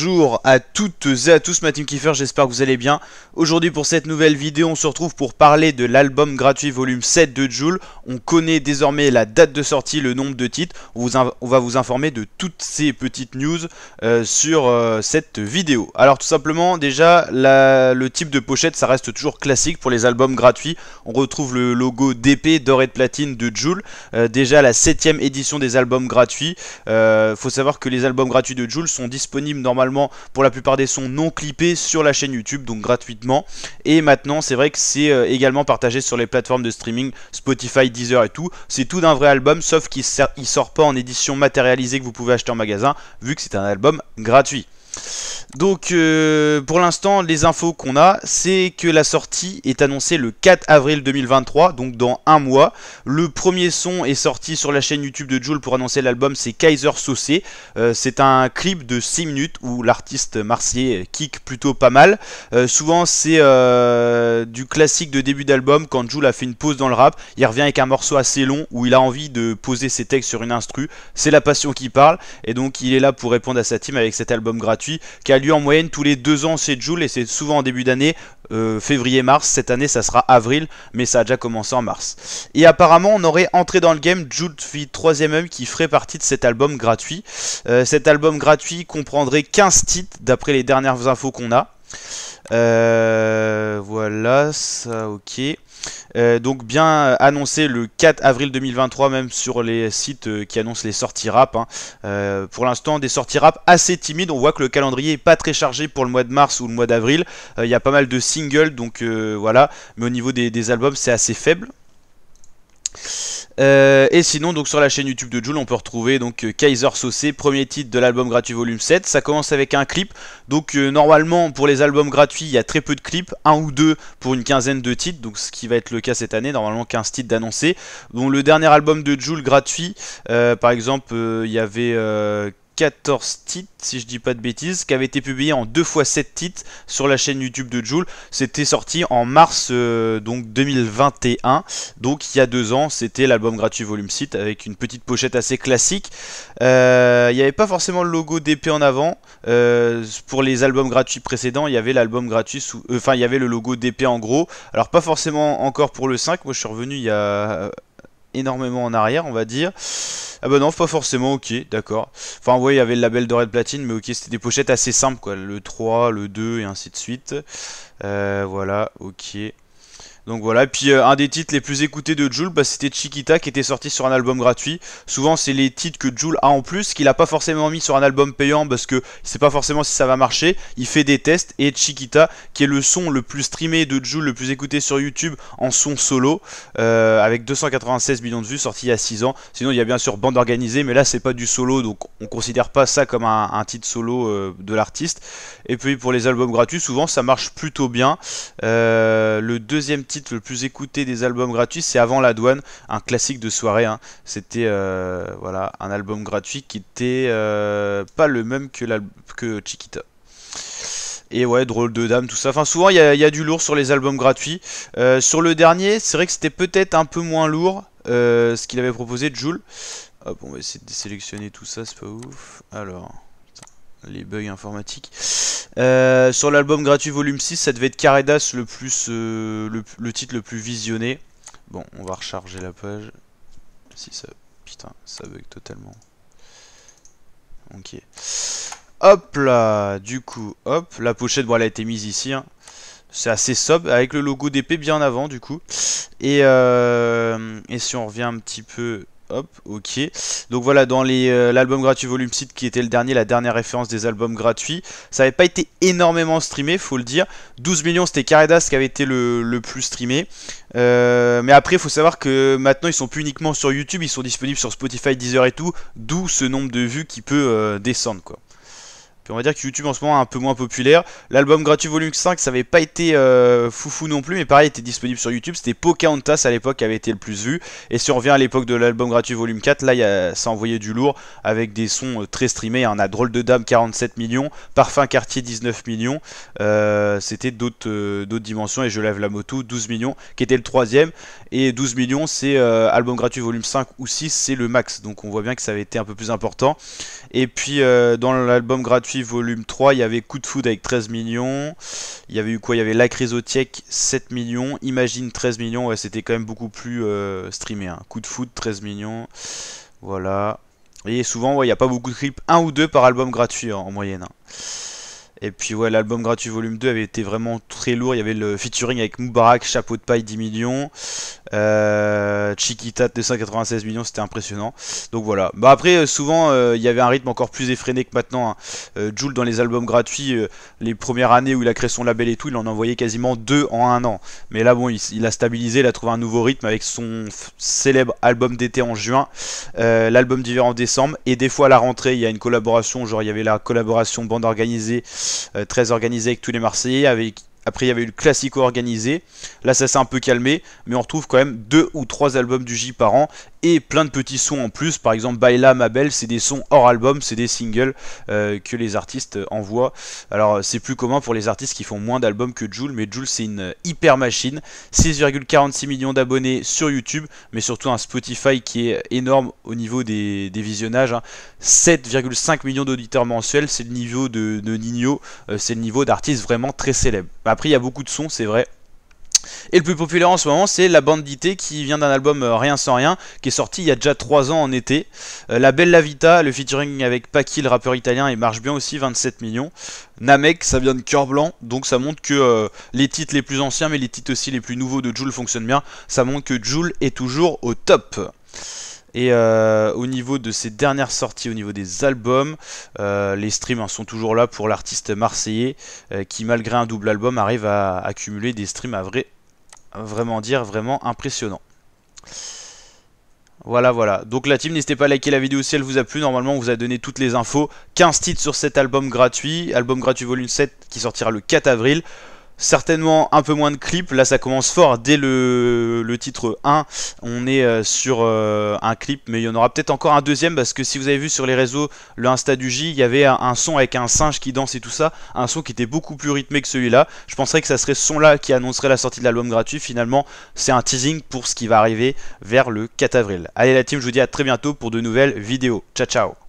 bonjour à toutes et à tous ma team Kiefer, j'espère que vous allez bien. Aujourd'hui pour cette nouvelle vidéo, on se retrouve pour parler de l'album gratuit volume 7 de Joule. On connaît désormais la date de sortie, le nombre de titres. On, va vous informer de toutes ces petites news euh, sur euh, cette vidéo. Alors tout simplement, déjà, le type de pochette, ça reste toujours classique pour les albums gratuits. On retrouve le logo d'épée d'or et de platine de Joule. Euh, déjà la 7ème édition des albums gratuits. faut savoir que les albums gratuits de Joule sont disponibles normalement pour la plupart des sons non clippés sur la chaîne YouTube, donc gratuitement. Et maintenant, c'est vrai que c'est euh, également partagé sur les plateformes de streaming, Spotify, Deezer et tout. C'est tout d'un vrai album, sauf qu'il sort pas en édition matérialisée que vous pouvez acheter en magasin, vu que c'est un album gratuit. Donc euh, pour l'instant les infos qu'on a c'est que la sortie est annoncée le 4 avril 2023 donc dans un mois. Le premier son est sorti sur la chaîne YouTube de Joule pour annoncer l'album c'est Kaiser Saucé. Euh, c'est un clip de 6 minutes où l'artiste marseillais kick plutôt pas mal. Euh, souvent c'est du classique de début d'album quand Joule a fait une pause dans le rap. Il revient avec un morceau assez long où il a envie de poser ses textes sur une instru. C'est la passion qui parle et donc il est là pour répondre à sa team avec cet album gratuit qui a lieu en moyenne tous les deux ans chez Joule et c'est souvent en début d'année, euh, février-mars. Cette année, ça sera avril, mais ça a déjà commencé en mars. Et apparemment, on aurait entré dans le game Joule 3ème homme qui ferait partie de cet album gratuit. Euh, cet album gratuit comprendrait 15 titres d'après les dernières infos qu'on a. Euh, voilà, ça, ok. Euh, donc bien annoncé le 4 avril 2023, même sur les sites euh, qui annoncent les sorties rap. Hein. Euh, pour l'instant, des sorties rap assez timides. On voit que le calendrier est pas très chargé pour le mois de mars ou le mois d'avril. Il y a pas mal de singles, donc voilà. Mais au niveau des albums, c'est assez faible. Euh, et sinon, donc sur la chaîne YouTube de Jules, on peut retrouver donc euh, Kaiser Saucé, premier titre de l'album gratuit volume 7. Ça commence avec un clip. Donc euh, normalement, pour les albums gratuits, il y a très peu de clips, un ou deux pour une quinzaine de titres. Donc ce qui va être le cas cette année, normalement 15 titres d'annoncés. Dont le dernier album de Jules gratuit, par exemple, il y avait 14 titres, si je dis pas de bêtises, qui avait été publié en 2 x 7 titres sur la chaîne YouTube de Joule. C'était sorti en mars euh, donc 2021, donc il y a deux ans, c'était l'album gratuit Volume site avec une petite pochette assez classique. Euh, il n'y avait pas forcément le logo d'épée en avant. Euh, pour les albums gratuits précédents, il y avait l'album gratuit sous, enfin il y avait le logo d'épée en gros. Alors pas forcément encore pour le 5, moi je suis revenu il y a énormément en arrière, on va dire. Ah bah non, pas forcément, ok, d'accord. Enfin, voyez il y avait le label de Platine, mais ok, c'était des pochettes assez simples, quoi. Le 3, le 2, et ainsi de suite. Euh, voilà, ok. Donc voilà, et puis euh, un des titres les plus écoutés de Jules, bah, c'était Chiquita qui était sorti sur un album gratuit. Souvent c'est les titres que Jules a en plus, qu'il a pas forcément mis sur un album payant parce que c'est sait pas forcément si ça va marcher. Il fait des tests et Chiquita qui est le son le plus streamé de Jules, le plus écouté sur YouTube en son solo, euh, avec 296 millions de vues sorti il y a 6 ans. Sinon il y a bien sûr bande organisée, mais là c'est pas du solo, donc on considère pas ça comme un, titre solo euh, de l'artiste. Et puis pour les albums gratuits, souvent ça marche plutôt bien. le deuxième titre le plus écouté des albums gratuits, c'est Avant la douane, un classique de soirée. Hein. C'était euh, voilà, un album gratuit qui était euh, pas le même que, que Chiquita. Et ouais, drôle de dame, tout ça. Enfin, souvent, il y, a du lourd sur les albums gratuits. Euh, sur le dernier, c'est vrai que c'était peut-être un peu moins lourd, ce qu'il avait proposé, Jules. on va essayer de sélectionner tout ça, c'est pas ouf. Alors, les bugs informatiques. Euh, sur l'album gratuit volume 6, ça devait être Caredas le, plus, euh, le, titre le plus visionné. Bon, on va recharger la page. Si ça... Putain, ça bug totalement. Ok. Hop là Du coup, hop, la pochette, bon, elle a été mise ici. Hein. C'est assez sobre, avec le logo d'épée bien avant, du coup. Et, euh, et si on revient un petit peu Hop, ok. Donc voilà, dans euh, l'album gratuit Volume 6, qui était le dernier, la dernière référence des albums gratuits, ça n'avait pas été énormément streamé, faut le dire. 12 millions, c'était ce qui avait été le, plus streamé. Euh, mais après, il faut savoir que maintenant, ils sont plus uniquement sur YouTube, ils sont disponibles sur Spotify, Deezer et tout, d'où ce nombre de vues qui peut euh, descendre, quoi on va dire que YouTube en ce moment est un peu moins populaire. L'album gratuit volume 5, ça avait pas été euh, foufou non plus, mais pareil, il était disponible sur YouTube. C'était Pocahontas à l'époque qui avait été le plus vu. Et si on revient à l'époque de l'album gratuit volume 4, là, y ça envoyait du lourd avec des sons euh, très streamés. Hein. On a Drôle de Dame 47 millions, Parfum Quartier 19 millions. Euh, c'était d'autres dimensions et Je lève la moto 12 millions, qui était le troisième. Et 12 millions, c'est album gratuit volume 5 ou 6, c'est le max. Donc on voit bien que ça avait été un peu plus important. Et puis dans l'album gratuit volume 3, il y avait Coup de foudre avec 13 millions. Il y avait eu quoi Il y avait La crise 7 millions. Imagine 13 millions, ouais, c'était quand même beaucoup plus euh, streamé. Hein. Coup de foudre, 13 millions. Voilà. Et souvent, il n'y a pas beaucoup de clips, un ou deux par album gratuit hein, en moyenne. Hein. Et puis ouais, l'album gratuit volume 2 avait été vraiment très lourd. Il y avait le featuring avec Moubarak, Chapeau de paille 10 millions. Euh, Chiquita 296 millions, c'était impressionnant. Donc voilà. Bah après, euh, souvent, euh, il y avait un rythme encore plus effréné que maintenant. Hein. Euh, Jules, dans les albums gratuits, les premières années où il a créé son label et tout, il en envoyait quasiment deux en un an. Mais là, bon, il, il a stabilisé, il a trouvé un nouveau rythme avec son célèbre album d'été en juin, l'album d'hiver en décembre, et des fois à la rentrée, il y a une collaboration, genre il y avait la collaboration bande organisée, très organisée avec tous les Marseillais, avec après, il y avait eu le classico organisé. Là, ça s'est un peu calmé. Mais on retrouve quand même deux ou trois albums du J par an et plein de petits sons en plus. Par exemple, Baila Mabel, c'est des sons hors album, c'est des singles euh, que les artistes envoient. Alors, c'est plus commun pour les artistes qui font moins d'albums que Joule, mais Joule, c'est une hyper machine. 6,46 millions d'abonnés sur YouTube, mais surtout un Spotify qui est énorme au niveau des, visionnages. 7,5 hein. millions d'auditeurs mensuels, c'est le niveau de, Nino, euh, c'est le niveau d'artistes vraiment très célèbre. Après, il y a beaucoup de sons, c'est vrai. Et le plus populaire en ce moment, c'est La bande Bandité qui vient d'un album euh, Rien sans rien qui est sorti il y a déjà 3 ans en été. Euh, la Bella Vita, le featuring avec Paki, le rappeur italien, et marche bien aussi, 27 millions. Namek, ça vient de Cœur Blanc, donc ça montre que euh, les titres les plus anciens, mais les titres aussi les plus nouveaux de Joule fonctionnent bien. Ça montre que Joule est toujours au top. Et euh, au niveau de ses dernières sorties, au niveau des albums, euh, les streams sont toujours là pour l'artiste marseillais euh, qui, malgré un double album, arrive à accumuler des streams à vrai, vraiment dire, vraiment impressionnants. Voilà, voilà. Donc la team, n'hésitez pas à liker la vidéo si elle vous a plu. Normalement, on vous a donné toutes les infos. 15 titres sur cet album gratuit. Album gratuit volume 7 qui sortira le 4 avril certainement un peu moins de clips. Là, ça commence fort. Dès le, titre 1, on est euh, sur euh, un clip, mais il y en aura peut-être encore un deuxième parce que si vous avez vu sur les réseaux le Insta du J, il y avait un, son avec un singe qui danse et tout ça, un son qui était beaucoup plus rythmé que celui-là. Je penserais que ça serait ce son-là qui annoncerait la sortie de l'album gratuit. Finalement, c'est un teasing pour ce qui va arriver vers le 4 avril. Allez la team, je vous dis à très bientôt pour de nouvelles vidéos. Ciao ciao